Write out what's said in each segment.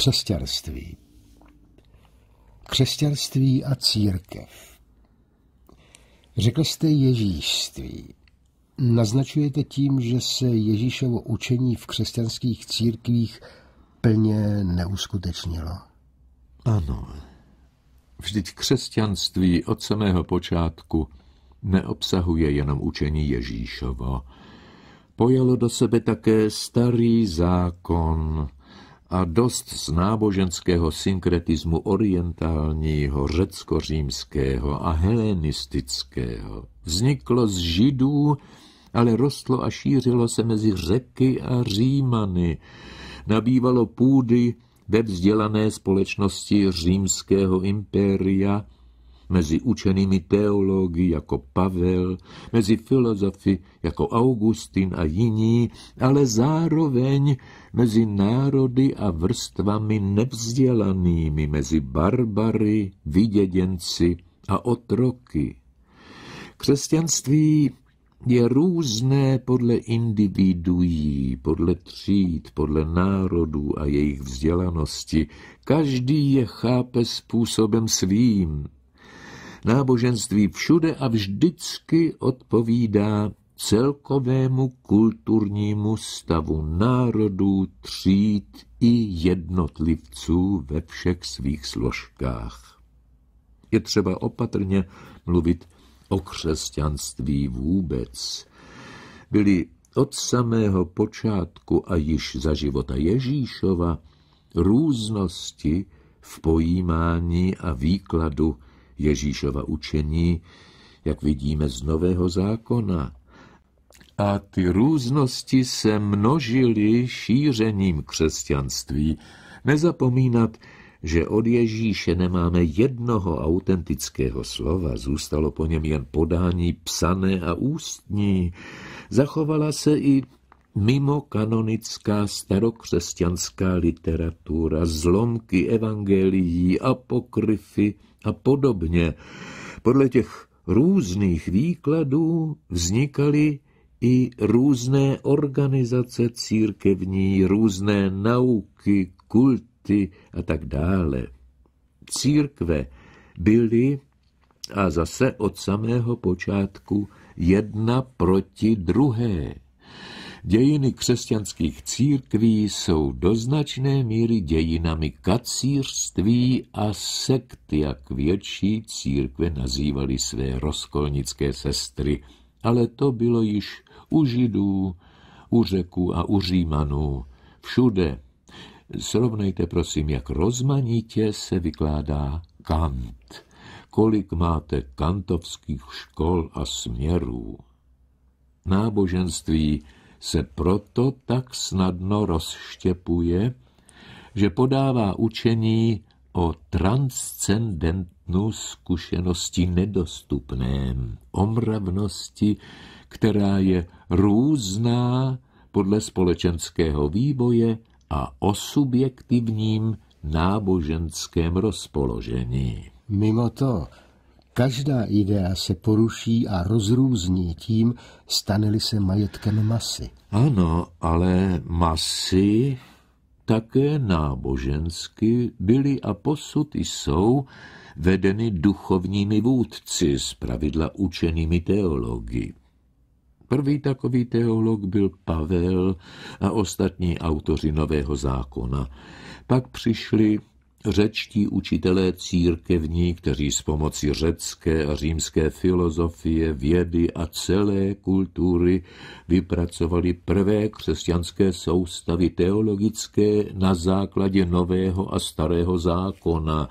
Křesťanství. Křesťanství a církev. Řekl jste ježíšství. Naznačujete tím, že se Ježíšovo učení v křesťanských církvích plně neuskutečnilo? Ano. Vždyť křesťanství od samého počátku neobsahuje jenom učení Ježíšovo. Pojalo do sebe také starý zákon, a dost z náboženského synkretismu orientálního, řecko-římského a helenistického. Vzniklo z židů, ale rostlo a šířilo se mezi řeky a římany. Nabývalo půdy ve vzdělané společnosti římského impéria, mezi učenými teology jako Pavel, mezi filozofy jako Augustin a jiní, ale zároveň mezi národy a vrstvami nevzdělanými, mezi barbary, vyděděnci a otroky. Křesťanství je různé podle individuí, podle tříd, podle národů a jejich vzdělanosti. Každý je chápe způsobem svým. Náboženství všude a vždycky odpovídá celkovému kulturnímu stavu národů, tříd i jednotlivců ve všech svých složkách. Je třeba opatrně mluvit o křesťanství vůbec. Byli od samého počátku a již za života Ježíšova různosti v pojímání a výkladu Ježíšova učení, jak vidíme z Nového zákona, a ty různosti se množily šířením křesťanství. Nezapomínat, že od Ježíše nemáme jednoho autentického slova, zůstalo po něm jen podání psané a ústní. Zachovala se i mimo kanonická starokřesťanská literatura, zlomky evangelií, apokryfy a podobně. Podle těch různých výkladů vznikaly i různé organizace církevní, různé nauky, kulty a tak dále. Církve byly a zase od samého počátku jedna proti druhé. Dějiny křesťanských církví jsou do značné míry dějinami kacířství a sekt, jak větší církve nazývaly své rozkolnické sestry. Ale to bylo již u Židů, u Řeků a u Římanů. Všude. Srovnejte prosím, jak rozmanitě se vykládá Kant. Kolik máte kantovských škol a směrů? Náboženství se proto tak snadno rozštěpuje, že podává učení o transcendentnu zkušenosti nedostupném, o mravnosti, která je různá podle společenského vývoje a o subjektivním náboženském rozpoložení. Mimo to, každá idea se poruší a rozrůzní tím, staneli se majetkem masy. Ano, ale masy také nábožensky byly a posud jsou vedeny duchovními vůdci, zpravidla učenými teologi. Prvý takový teolog byl Pavel a ostatní autoři Nového zákona. Pak přišli řečtí učitelé církevní, kteří s pomocí řecké a římské filozofie, vědy a celé kultury vypracovali prvé křesťanské soustavy teologické na základě nového a starého zákona,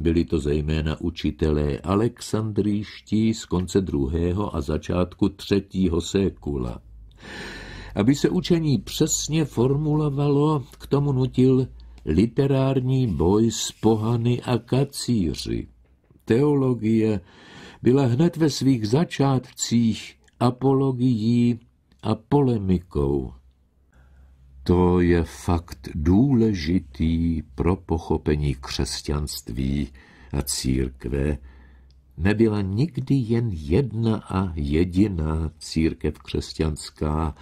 byli to zejména učitelé alexandríští z konce druhého a začátku třetího sékula. Aby se učení přesně formulovalo, k tomu nutil literární boj s pohany a kacíři. Teologie byla hned ve svých začátcích apologií a polemikou to je fakt důležitý pro pochopení křesťanství a církve. Nebyla nikdy jen jedna a jediná církev křesťanská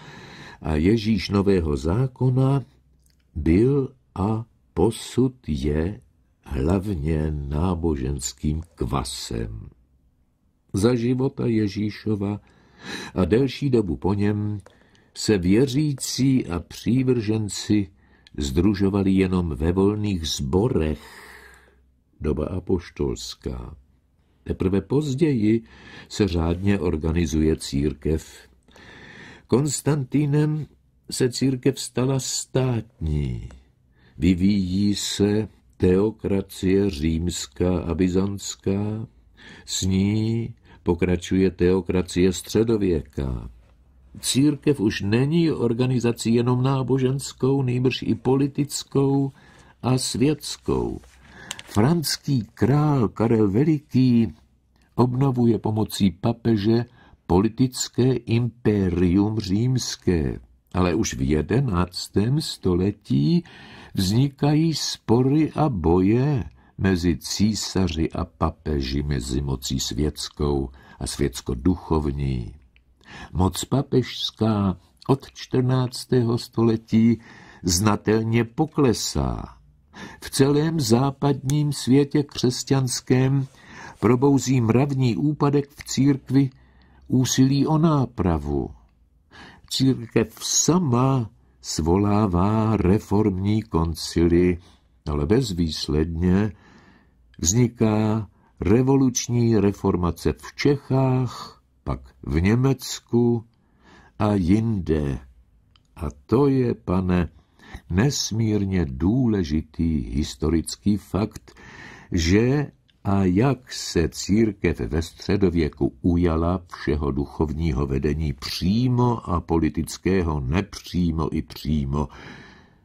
a Ježíš Nového zákona byl a posud je hlavně náboženským kvasem. Za života Ježíšova a delší dobu po něm se věřící a přívrženci združovali jenom ve volných zborech, doba apoštolská. Teprve později se řádně organizuje církev. Konstantínem se církev stala státní. Vyvíjí se teokracie římská a byzantská, s ní pokračuje teokracie středověká církev už není organizací jenom náboženskou, nejbrž i politickou a světskou. Franský král Karel Veliký obnovuje pomocí papeže politické impérium římské. Ale už v jedenáctém století vznikají spory a boje mezi císaři a papeži, mezi mocí světskou a světsko-duchovní. Moc papežská od 14. století znatelně poklesá. V celém západním světě křesťanském probouzí mravní úpadek v církvi úsilí o nápravu. Církev sama svolává reformní koncily, ale bezvýsledně vzniká revoluční reformace v Čechách, pak v Německu a jinde. A to je, pane, nesmírně důležitý historický fakt, že a jak se církev ve středověku ujala všeho duchovního vedení přímo a politického nepřímo i přímo.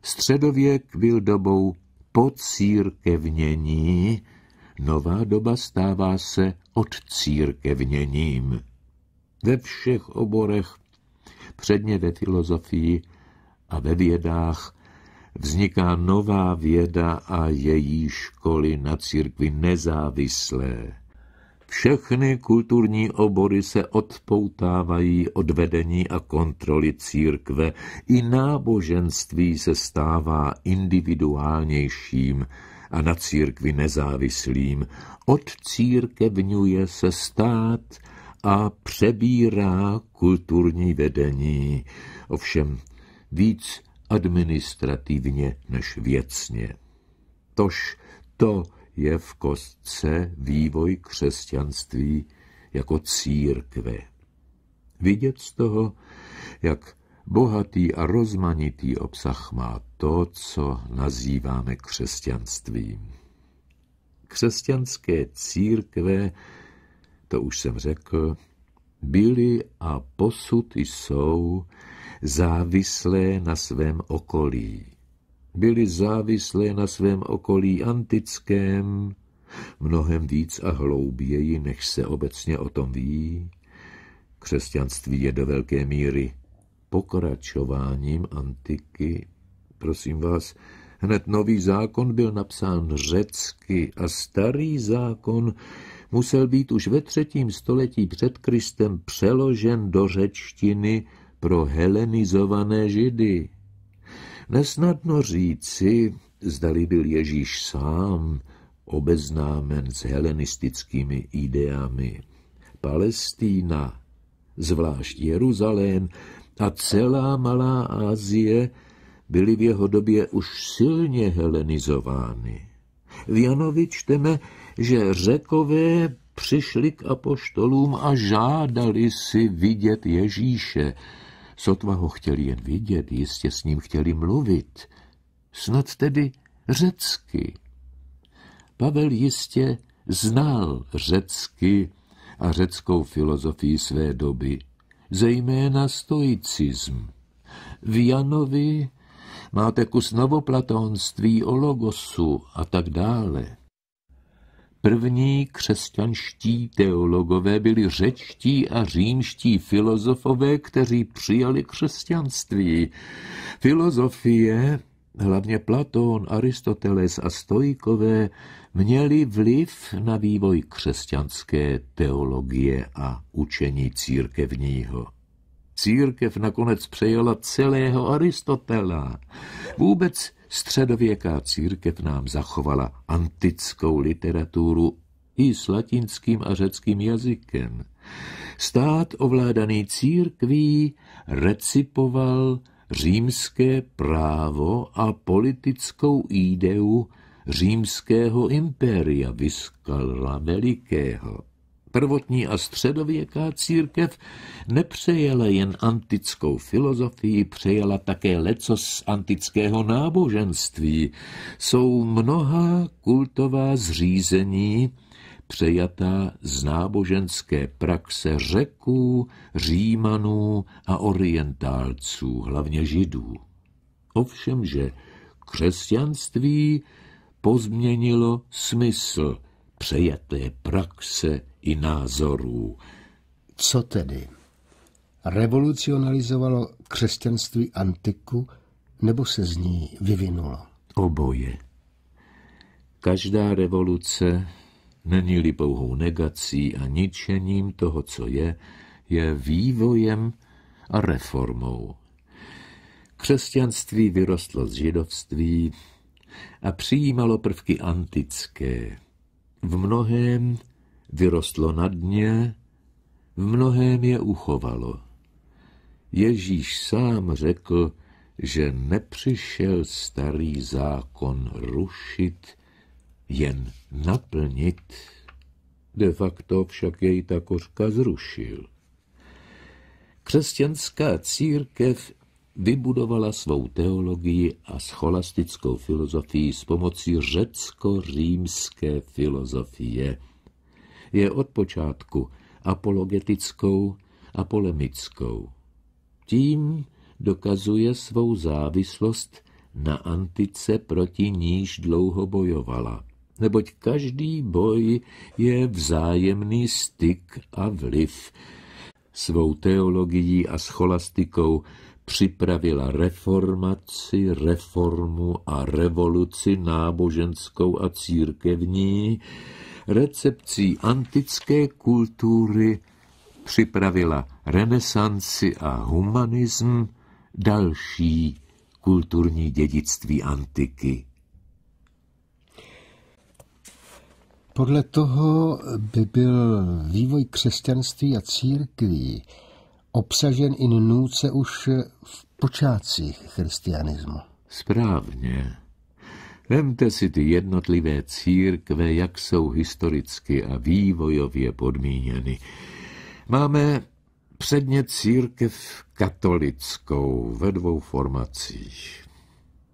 Středověk byl dobou pocírkevnění, nová doba stává se odcírkevněním ve všech oborech, předně ve filozofii a ve vědách, vzniká nová věda a její školy na církvi nezávislé. Všechny kulturní obory se odpoutávají od vedení a kontroly církve. I náboženství se stává individuálnějším a na církvi nezávislým. Odcírkevňuje se stát a přebírá kulturní vedení, ovšem víc administrativně než věcně. Tož to je v kostce vývoj křesťanství jako církve. Vidět z toho, jak bohatý a rozmanitý obsah má to, co nazýváme křesťanstvím. Křesťanské církve to už jsem řekl, byly a posud jsou závislé na svém okolí. Byly závislé na svém okolí antickém, mnohem víc a hlouběji, než se obecně o tom ví. Křesťanství je do velké míry pokračováním antiky. Prosím vás, hned nový zákon byl napsán řecky a starý zákon musel být už ve třetím století před Kristem přeložen do řečtiny pro helenizované židy. Nesnadno říci, zdali byl Ježíš sám obeznámen s helenistickými ideami. Palestína, zvlášť Jeruzalém a celá Malá Asie byly v jeho době už silně helenizovány. V Janovi čteme, že řekové přišli k apoštolům a žádali si vidět Ježíše. Sotva ho chtěli jen vidět, jistě s ním chtěli mluvit. Snad tedy řecky. Pavel jistě znal řecky a řeckou filozofii své doby, zejména stoicism. V Janovi máte kus novoplatonství o logosu a tak dále. První křesťanští teologové byli řečtí a římští filozofové, kteří přijali křesťanství. Filozofie, hlavně Platón, Aristoteles a Stoikové, měli vliv na vývoj křesťanské teologie a učení církevního církev nakonec přejela celého Aristotela. Vůbec středověká církev nám zachovala antickou literaturu i s latinským a řeckým jazykem. Stát ovládaný církví recipoval římské právo a politickou ideu římského impéria Vyskala Velikého prvotní a středověká církev nepřejela jen antickou filozofii, přejela také leco z antického náboženství. Jsou mnoha kultová zřízení, přejatá z náboženské praxe řeků, římanů a orientálců, hlavně židů. Ovšemže křesťanství pozměnilo smysl přejaté praxe i názorů. Co tedy? Revolucionalizovalo křesťanství antiku nebo se z ní vyvinulo? Oboje. Každá revoluce, není-li pouhou negací a ničením toho, co je, je vývojem a reformou. Křesťanství vyrostlo z židovství a přijímalo prvky antické. V mnohém vyrostlo na dně, v mnohém je uchovalo. Ježíš sám řekl, že nepřišel starý zákon rušit, jen naplnit. De facto však jej ta kořka zrušil. Křesťanská církev vybudovala svou teologii a scholastickou filozofii s pomocí řecko-římské filozofie – je od počátku apologetickou a polemickou. Tím dokazuje svou závislost na antice, proti níž dlouho bojovala. Neboť každý boj je vzájemný styk a vliv. Svou teologií a scholastikou připravila reformaci, reformu a revoluci náboženskou a církevní, recepcí antické kultury připravila renesanci a humanism další kulturní dědictví antiky. Podle toho by byl vývoj křesťanství a církví obsažen in nůce už v počátcích christianismu. Správně. Vemte si ty jednotlivé církve, jak jsou historicky a vývojově podmíněny. Máme předně církev katolickou ve dvou formacích.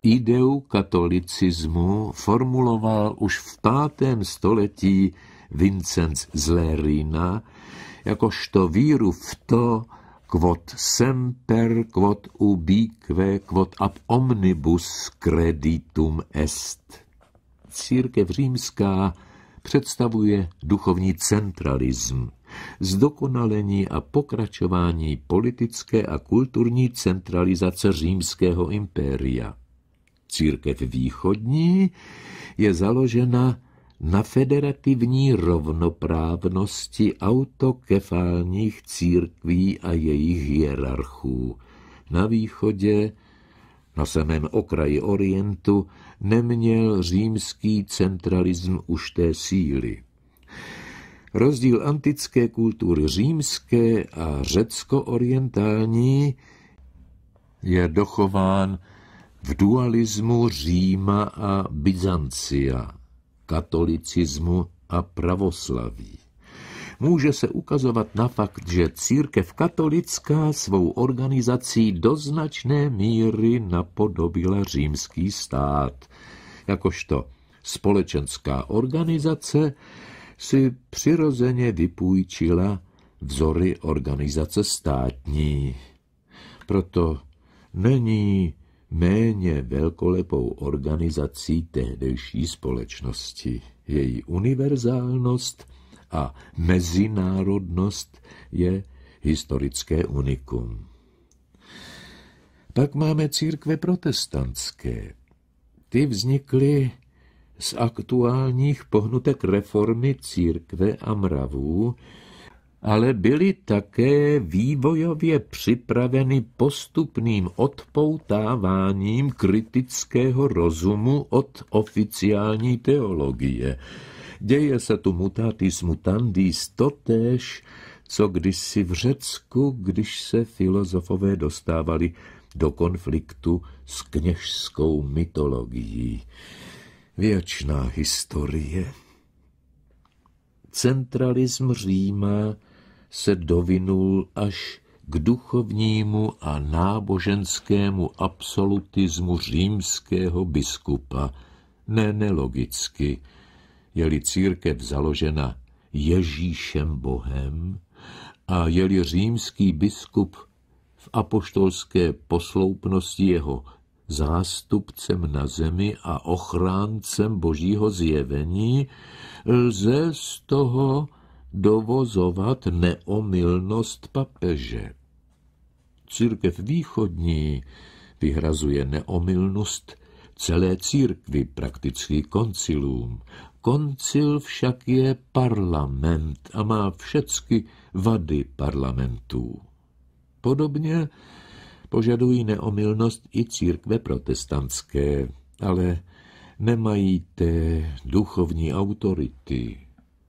Ideu katolicismu formuloval už v pátém století Vincenc z Lérina, jakožto víru v to, quod semper, quod ubique, quod ab omnibus creditum est. Církev římská představuje duchovní centralism, zdokonalení a pokračování politické a kulturní centralizace římského impéria. Církev východní je založena na federativní rovnoprávnosti autokefálních církví a jejich hierarchů. Na východě, na samém okraji Orientu, neměl římský centralism už té síly. Rozdíl antické kultury římské a řecko-orientální je dochován v dualismu Říma a Byzancia katolicismu a pravoslaví. Může se ukazovat na fakt, že církev katolická svou organizací do značné míry napodobila římský stát, jakožto společenská organizace si přirozeně vypůjčila vzory organizace státní. Proto není méně velkolepou organizací tehdejší společnosti. Její univerzálnost a mezinárodnost je historické unikum. Pak máme církve protestantské. Ty vznikly z aktuálních pohnutek reformy církve a mravů, ale byly také vývojově připraveny postupným odpoutáváním kritického rozumu od oficiální teologie. Děje se tu mutatis mutandis totéž, co kdysi v Řecku, když se filozofové dostávali do konfliktu s kněžskou mytologií. Věčná historie. Centralism Říma se dovinul až k duchovnímu a náboženskému absolutismu římského biskupa, ne nelogicky, je-li církev založena Ježíšem Bohem a je-li římský biskup v apoštolské posloupnosti jeho zástupcem na zemi a ochráncem božího zjevení, lze z toho dovozovat neomylnost papeže. Církev východní vyhrazuje neomylnost celé církvi, prakticky koncilům. Koncil však je parlament a má všecky vady parlamentů. Podobně požadují neomylnost i církve protestantské, ale nemají té duchovní autority,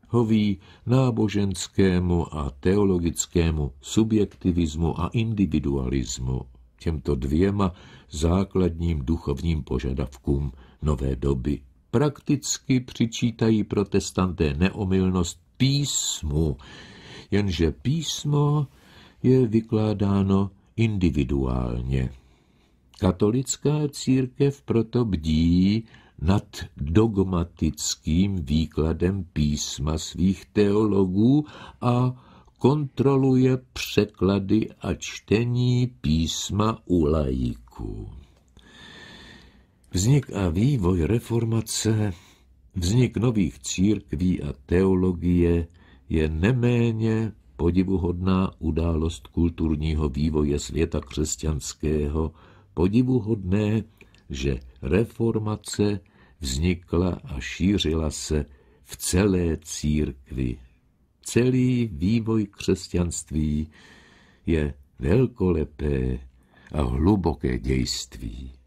hoví náboženskému a teologickému subjektivismu a individualismu, těmto dvěma základním duchovním požadavkům nové doby. Prakticky přičítají protestanté neomylnost písmu, jenže písmo je vykládáno individuálně. Katolická církev proto bdí, nad dogmatickým výkladem písma svých teologů a kontroluje překlady a čtení písma u laiků. Vznik a vývoj reformace, vznik nových církví a teologie je neméně podivuhodná událost kulturního vývoje světa křesťanského, podivuhodné že reformace vznikla a šířila se v celé církvi. Celý vývoj křesťanství je velkolepé a hluboké dějství.